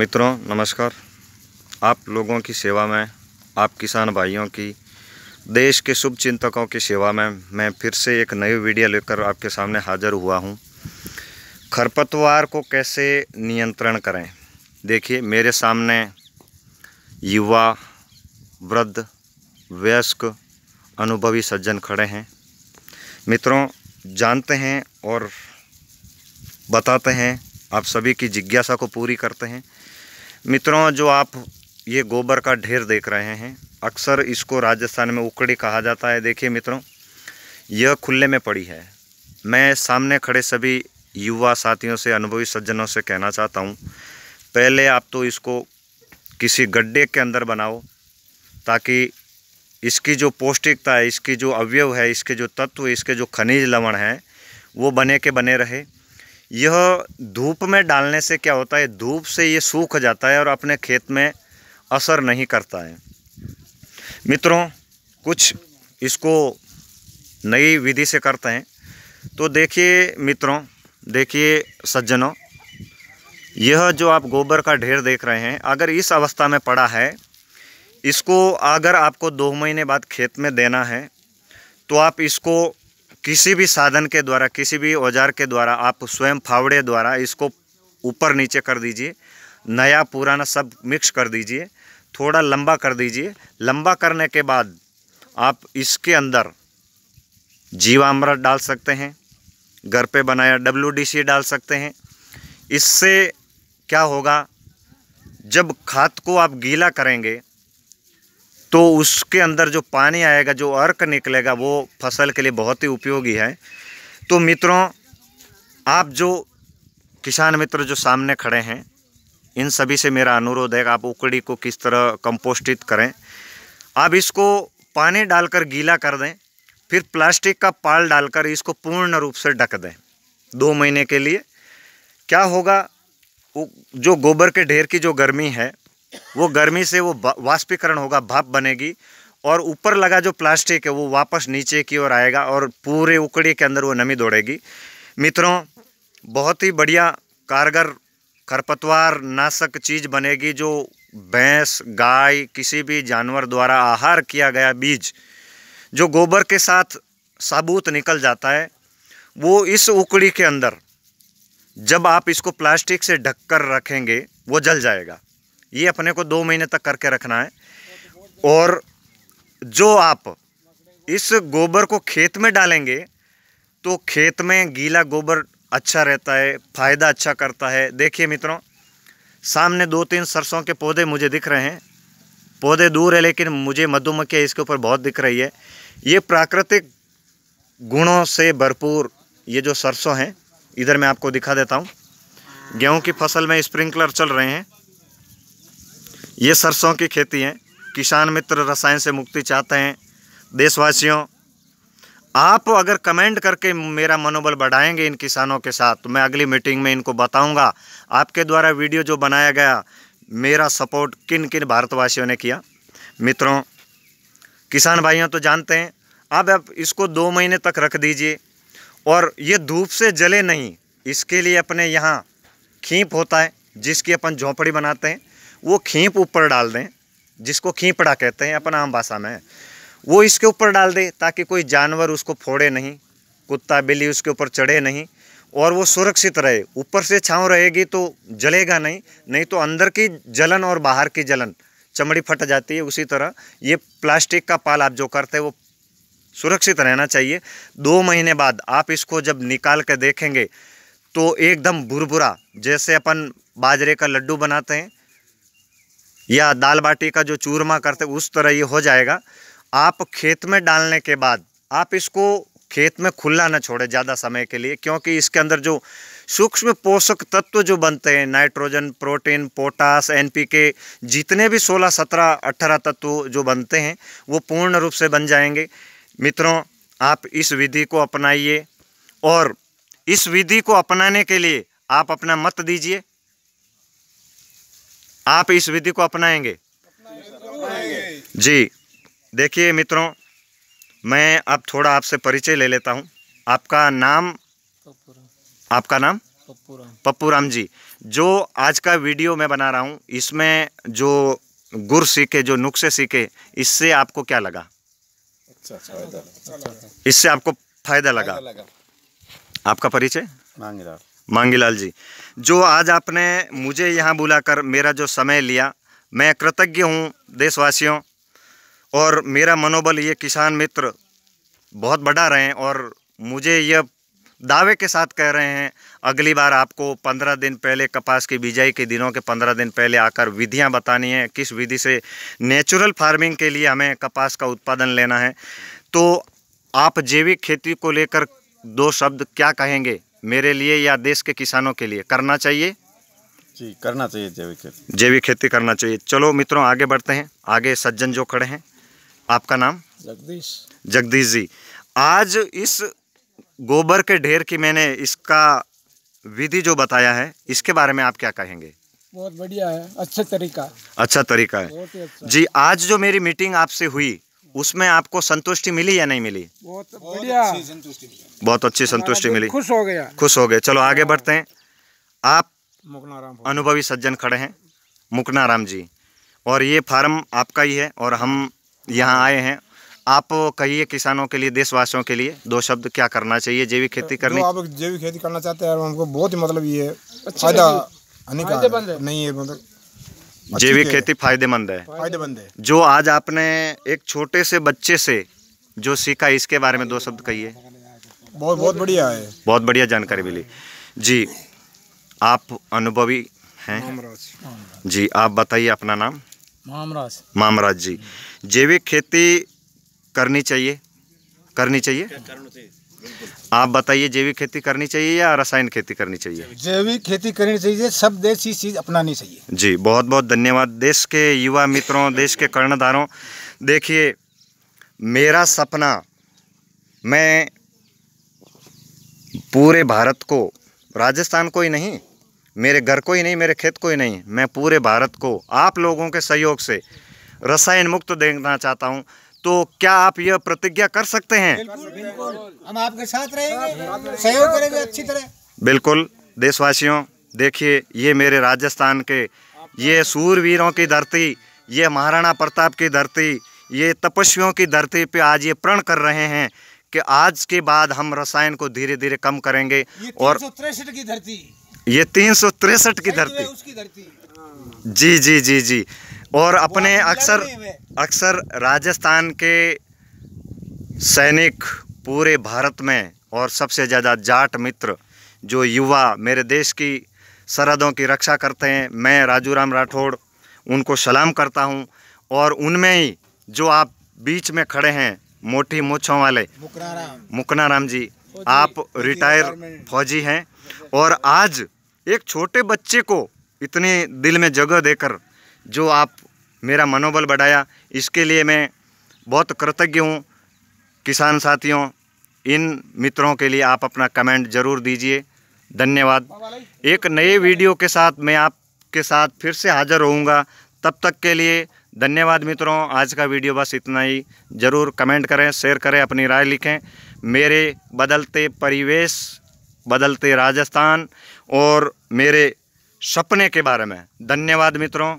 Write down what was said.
मित्रों नमस्कार आप लोगों की सेवा में आप किसान भाइयों की देश के शुभ चिंतकों की सेवा में मैं फिर से एक नई वीडियो लेकर आपके सामने हाजिर हुआ हूं खरपतवार को कैसे नियंत्रण करें देखिए मेरे सामने युवा वृद्ध वयस्क अनुभवी सज्जन खड़े हैं मित्रों जानते हैं और बताते हैं आप सभी की जिज्ञासा को पूरी करते हैं मित्रों जो आप ये गोबर का ढेर देख रहे हैं अक्सर इसको राजस्थान में उकड़ी कहा जाता है देखिए मित्रों यह खुले में पड़ी है मैं सामने खड़े सभी युवा साथियों से अनुभवी सज्जनों से कहना चाहता हूँ पहले आप तो इसको किसी गड्ढे के अंदर बनाओ ताकि इसकी जो पौष्टिकता है इसकी जो अवयव है इसके जो तत्व इसके जो खनिज लवण हैं वो बने के बने रहे यह धूप में डालने से क्या होता है धूप से ये सूख जाता है और अपने खेत में असर नहीं करता है मित्रों कुछ इसको नई विधि से करते हैं तो देखिए मित्रों देखिए सज्जनों यह जो आप गोबर का ढेर देख रहे हैं अगर इस अवस्था में पड़ा है इसको अगर आपको दो महीने बाद खेत में देना है तो आप इसको किसी भी साधन के द्वारा किसी भी औजार के द्वारा आप स्वयं फावड़े द्वारा इसको ऊपर नीचे कर दीजिए नया पुराना सब मिक्स कर दीजिए थोड़ा लंबा कर दीजिए लंबा करने के बाद आप इसके अंदर जीवामृत डाल सकते हैं घर पे बनाया डब्ल्यू डाल सकते हैं इससे क्या होगा जब खाद को आप गीला करेंगे तो उसके अंदर जो पानी आएगा जो अर्क निकलेगा वो फसल के लिए बहुत ही उपयोगी है तो मित्रों आप जो किसान मित्र जो सामने खड़े हैं इन सभी से मेरा अनुरोध है कि आप उकड़ी को किस तरह कंपोस्टित करें आप इसको पानी डालकर गीला कर दें फिर प्लास्टिक का पाल डालकर इसको पूर्ण रूप से ढक दें दो महीने के लिए क्या होगा जो गोबर के ढेर की जो गर्मी है वो गर्मी से वो वाष्पीकरण होगा भाप बनेगी और ऊपर लगा जो प्लास्टिक है वो वापस नीचे की ओर आएगा और पूरे उकड़ी के अंदर वो नमी दौड़ेगी मित्रों बहुत ही बढ़िया कारगर खरपतवार नाशक चीज़ बनेगी जो भैंस गाय किसी भी जानवर द्वारा आहार किया गया बीज जो गोबर के साथ साबूत निकल जाता है वो इस उकड़ी के अंदर जब आप इसको प्लास्टिक से ढककर रखेंगे वो जल जाएगा ये अपने को दो महीने तक करके रखना है और जो आप इस गोबर को खेत में डालेंगे तो खेत में गीला गोबर अच्छा रहता है फ़ायदा अच्छा करता है देखिए मित्रों सामने दो तीन सरसों के पौधे मुझे दिख रहे हैं पौधे दूर है लेकिन मुझे मधुमक्खियाँ इसके ऊपर बहुत दिख रही है ये प्राकृतिक गुणों से भरपूर ये जो सरसों हैं इधर मैं आपको दिखा देता हूँ गेहूं की फसल में स्प्रिंकलर चल रहे हैं ये सरसों की खेती है किसान मित्र रसायन से मुक्ति चाहते हैं देशवासियों आप अगर कमेंट करके मेरा मनोबल बढ़ाएंगे इन किसानों के साथ मैं अगली मीटिंग में इनको बताऊंगा आपके द्वारा वीडियो जो बनाया गया मेरा सपोर्ट किन किन भारतवासियों ने किया मित्रों किसान भाइयों तो जानते हैं अब आप इसको दो महीने तक रख दीजिए और ये धूप से जले नहीं इसके लिए अपने यहाँ खींप होता है जिसकी अपन झोंपड़ी बनाते हैं वो खींप ऊपर डाल दें जिसको खींपड़ा कहते हैं अपन आम भाषा में वो इसके ऊपर डाल दे ताकि कोई जानवर उसको फोड़े नहीं कुत्ता बिल्ली उसके ऊपर चढ़े नहीं और वो सुरक्षित रहे ऊपर से छाँव रहेगी तो जलेगा नहीं नहीं तो अंदर की जलन और बाहर की जलन चमड़ी फट जाती है उसी तरह ये प्लास्टिक का पाल आप जो करते हैं वो सुरक्षित रहना चाहिए दो महीने बाद आप इसको जब निकाल कर देखेंगे तो एकदम भुरभुरा जैसे अपन बाजरे का लड्डू बनाते हैं या दाल बाटी का जो चूरमा करते उस तरह ये हो जाएगा आप खेत में डालने के बाद आप इसको खेत में खुला ना छोड़े ज़्यादा समय के लिए क्योंकि इसके अंदर जो सूक्ष्म पोषक तत्व जो बनते हैं नाइट्रोजन प्रोटीन पोटास एनपीके जितने भी 16, 17, 18 तत्व जो बनते हैं वो पूर्ण रूप से बन जाएंगे मित्रों आप इस विधि को अपनाइए और इस विधि को अपनाने के लिए आप अपना मत दीजिए आप इस विधि को अपनाएंगे जी देखिए मित्रों मैं अब थोड़ा आपसे परिचय ले लेता हूँ आपका नाम आपका नाम पप्पू राम जी जो आज का वीडियो मैं बना रहा हूँ इसमें जो गुर सीखे जो नुस्खे सीखे इससे आपको क्या लगा अच्छा, अच्छा, अच्छा, अच्छा। इससे आपको फायदा लगा आपका परिचय मांगेराव मांगीलाल जी जो आज आपने मुझे यहाँ बुलाकर मेरा जो समय लिया मैं कृतज्ञ हूँ देशवासियों और मेरा मनोबल ये किसान मित्र बहुत बढ़ा रहे हैं और मुझे यह दावे के साथ कह रहे हैं अगली बार आपको पंद्रह दिन पहले कपास की बिजाई के दिनों के पंद्रह दिन पहले आकर विधियां बतानी है किस विधि से नेचुरल फार्मिंग के लिए हमें कपास का उत्पादन लेना है तो आप जैविक खेती को लेकर दो शब्द क्या कहेंगे मेरे लिए या देश के किसानों के लिए करना चाहिए जी करना चाहिए जैविक खेती जैविक खेती करना चाहिए चलो मित्रों आगे बढ़ते हैं आगे सज्जन जो खड़े हैं आपका नाम जगदीश जगदीश जी आज इस गोबर के ढेर की मैंने इसका विधि जो बताया है इसके बारे में आप क्या कहेंगे बहुत बढ़िया है अच्छा तरीका अच्छा तरीका है अच्छा। जी आज जो मेरी मीटिंग आपसे हुई उसमें आपको संतुष्टि मिली या नहीं मिली बहुत बढ़िया बहुत अच्छी संतुष्टि मिली खुश हो गया खुश हो गए चलो आगे बढ़ते हैं आप अनुभवी सज्जन खड़े हैं मुकनाराम जी और ये फार्म आपका ही है और हम यहाँ आए हैं आप कहिए किसानों के लिए देशवासियों के लिए दो शब्द क्या करना चाहिए जैविक खेती करनी आप जैविक खेती करना चाहते हैं हमको बहुत ही मतलब ये अच्छा, फायदा नहीं है मतलब हाँ, जैविक खेती फायदेमंद है फायदेमंद है जो आज आपने एक छोटे से बच्चे से जो सीखा इसके बारे में दो शब्द कहिए बहुत बहुत बढ़िया है बहुत बढ़िया जानकारी मिली जी आप अनुभवी हैं जी आप बताइए अपना नाम मामराज मामराज जी जैविक खेती करनी चाहिए करनी चाहिए आप बताइए जैविक खेती करनी चाहिए या रसायन खेती करनी चाहिए जैविक खेती करनी चाहिए सब इस चीज़ अपनानी चाहिए जी बहुत बहुत धन्यवाद देश के युवा मित्रों देश के कर्णधारों देखिए मेरा सपना मैं पूरे भारत को राजस्थान को ही नहीं मेरे घर को ही नहीं मेरे खेत को ही नहीं मैं पूरे भारत को आप लोगों के सहयोग से रसायन मुक्त देखना चाहता हूँ तो क्या आप यह प्रतिज्ञा कर सकते हैं बिल्कुल हम आपके साथ रहेंगे सहयोग करेंगे अच्छी तरह बिल्कुल देशवासियों देखिए ये मेरे राजस्थान के ये सूरवीरों की धरती ये महाराणा प्रताप की धरती ये तपस्वियों की धरती पे आज ये प्रण कर रहे हैं कि आज के बाद हम रसायन को धीरे धीरे कम करेंगे और तिरसठ की धरती ये तीन सौ तिरसठ की धरती जी जी जी जी और अपने अक्सर अक्सर राजस्थान के सैनिक पूरे भारत में और सबसे ज़्यादा जाट मित्र जो युवा मेरे देश की सरहदों की रक्षा करते हैं मैं राजू राम राठौड़ उनको सलाम करता हूं और उनमें ही जो आप बीच में खड़े हैं मोटी मोछों वाले मुकना राम जी आप रिटायर फौजी हैं और आज एक छोटे बच्चे को इतने दिल में जगह देकर जो आप मेरा मनोबल बढ़ाया इसके लिए मैं बहुत कृतज्ञ हूँ किसान साथियों इन मित्रों के लिए आप अपना कमेंट ज़रूर दीजिए धन्यवाद एक नए वीडियो के साथ मैं आपके साथ फिर से हाजिर होऊंगा तब तक के लिए धन्यवाद मित्रों आज का वीडियो बस इतना ही ज़रूर कमेंट करें शेयर करें अपनी राय लिखें मेरे बदलते परिवेश बदलते राजस्थान और मेरे सपने के बारे में धन्यवाद मित्रों